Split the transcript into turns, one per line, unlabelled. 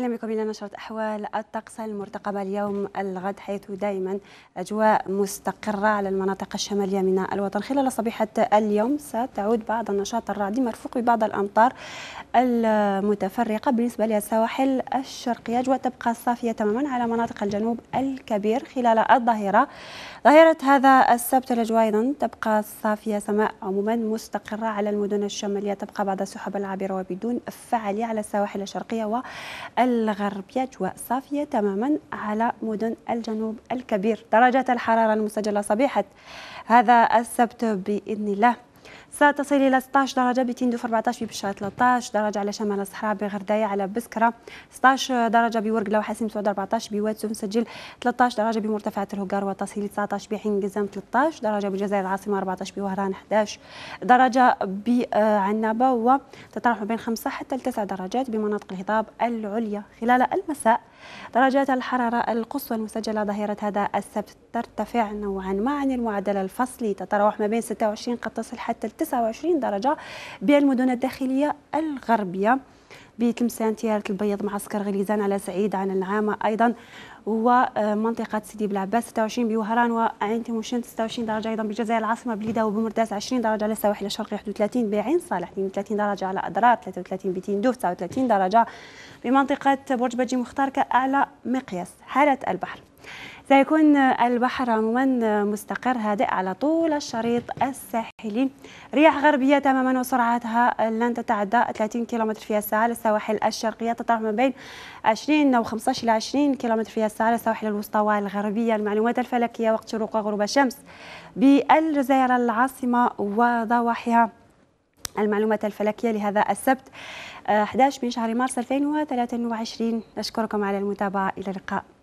أهلا بكم إلى نشرة أحوال الطقس المرتقبة اليوم الغد حيث دائما أجواء مستقرة على المناطق الشمالية من الوطن خلال صبيحة اليوم ستعود بعض النشاط الرعدي مرفوق ببعض الأمطار المتفرقة بالنسبة للسواحل الشرقية أجواء تبقى صافية تماما على مناطق الجنوب الكبير خلال الظهيرة ظهيرة هذا السبت الأجواء أيضا تبقى صافية سماء عموما مستقرة على المدن الشمالية تبقى بعض السحب العابرة وبدون فعالية على السواحل الشرقية و الغربية أجواء صافية تماما على مدن الجنوب الكبير درجات الحرارة المسجلة صبيحة هذا السبت بإذن الله ستصل إلى 16 درجة بتندو في 14 ببشره 13 درجة على شمال الصحراء بغرداية على بسكرة 16 درجة بورقلة وحاسم سعود 14 سوف مسجل 13 درجة بمرتفعات الهقار وتصل 19 بحين قزام 13 درجة بجزائر العاصمة 14 بوهران 11 درجة بعنابة آه، وتتراوح بين 5 حتى 9 درجات بمناطق الهضاب العليا خلال المساء درجات الحرارة القصوى المسجلة ظهيرة هذا السبت ترتفع نوعا ما عن المعدل الفصلي تتراوح ما بين 26 قد تصل حتى 29 29 درجة بالمدن الداخلية الغربية بتلمسان تيارة البيض معسكر غليزان على سعيد عن العامة أيضا ومنطقة آه، سيدي بلعباس 26 بوهران وعين تيموشن 26 درجة أيضا بالجزائر العاصمة بليدة وبمرداس 20 درجة على السواحل الشرقي 31 بعين صالح 32 درجة على أضرار 33 بتندوف 39 درجة بمنطقة برج بجي مختار كأعلى مقياس حالة البحر سيكون البحر عموما مستقر هادئ على طول الشريط الساحلي رياح غربية تماما وسرعتها لن تتعدى 30 كم في الساعة للسواحل الشرقية تطرح ما بين 20 أو 15 إلى 20 كم في الساعة للسواحل الوسطى والغربية المعلومات الفلكية وقت شروق وغروب الشمس بالجزائر العاصمة وضواحيها المعلومات الفلكية لهذا السبت 11 من شهر مارس 2023 نشكركم على المتابعة إلى اللقاء